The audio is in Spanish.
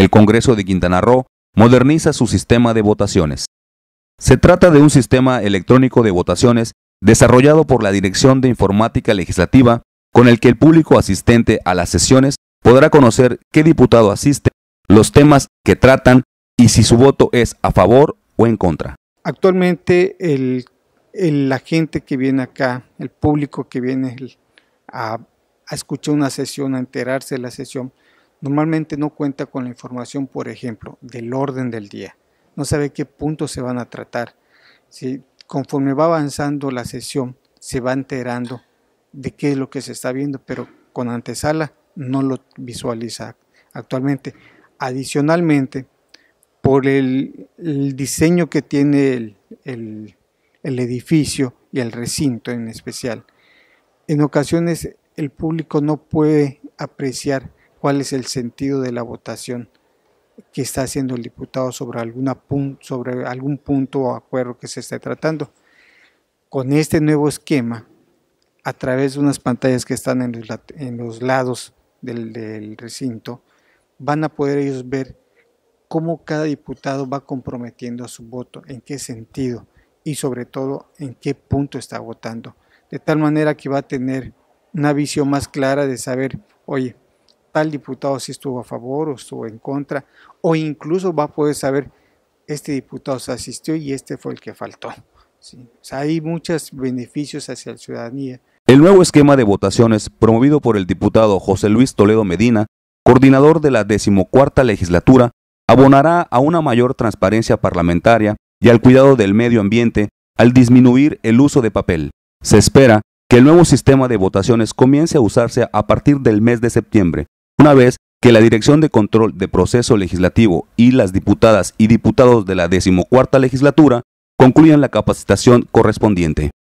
el Congreso de Quintana Roo moderniza su sistema de votaciones. Se trata de un sistema electrónico de votaciones desarrollado por la Dirección de Informática Legislativa, con el que el público asistente a las sesiones podrá conocer qué diputado asiste, los temas que tratan y si su voto es a favor o en contra. Actualmente la gente que viene acá, el público que viene a escuchar una sesión, a enterarse de la sesión, Normalmente no cuenta con la información, por ejemplo, del orden del día. No sabe qué puntos se van a tratar. Si Conforme va avanzando la sesión, se va enterando de qué es lo que se está viendo, pero con antesala no lo visualiza actualmente. Adicionalmente, por el, diseño que tiene el edificio y el recinto en especial, en ocasiones el público no puede apreciar cuál es el sentido de la votación que está haciendo el diputado sobre, sobre algún punto o acuerdo que se esté tratando. Con este nuevo esquema, a través de unas pantallas que están en los, lados del, del recinto, van a poder ellos ver cómo cada diputado va comprometiendo a su voto, en qué sentido y sobre todo en qué punto está votando. De tal manera que va a tener una visión más clara de saber, oye, tal diputado si estuvo a favor o estuvo en contra, o incluso va a poder saber, este diputado se asistió y este fue el que faltó. hay muchos beneficios hacia la ciudadanía. El nuevo esquema de votaciones promovido por el diputado José Luis Toledo Medina, coordinador de la decimocuarta legislatura, abonará a una mayor transparencia parlamentaria y al cuidado del medio ambiente al disminuir el uso de papel. Se espera que el nuevo sistema de votaciones comience a usarse a partir del mes de septiembre, una vez que la Dirección de Control de Proceso Legislativo y las diputadas y diputados de la decimocuarta legislatura concluyan la capacitación correspondiente.